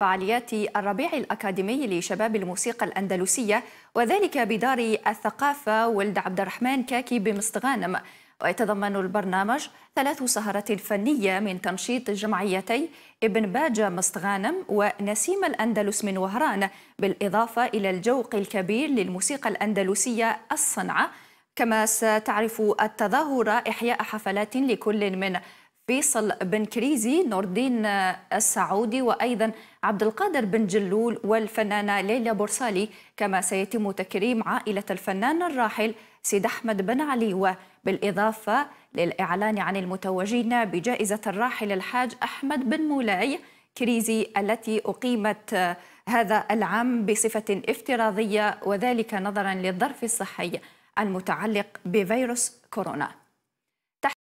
فعاليات الربيع الأكاديمي لشباب الموسيقى الأندلسية وذلك بدار الثقافة ولد عبد الرحمن كاكي بمستغانم ويتضمن البرنامج ثلاث سهرات فنية من تنشيط جمعيتي ابن باجة مستغانم ونسيم الأندلس من وهران بالإضافة إلى الجوق الكبير للموسيقى الأندلسية الصنعة كما ستعرف التظاهر إحياء حفلات لكل من فيصل بن كريزي نور الدين السعودي وأيضا عبد القادر بن جلول والفنانة ليلى بورسالي كما سيتم تكريم عائلة الفنان الراحل سيد أحمد بن علي وبالإضافة للإعلان عن المتوجين بجائزة الراحل الحاج أحمد بن مولاي كريزي التي أقيمت هذا العام بصفة افتراضية وذلك نظرا للظرف الصحي المتعلق بفيروس كورونا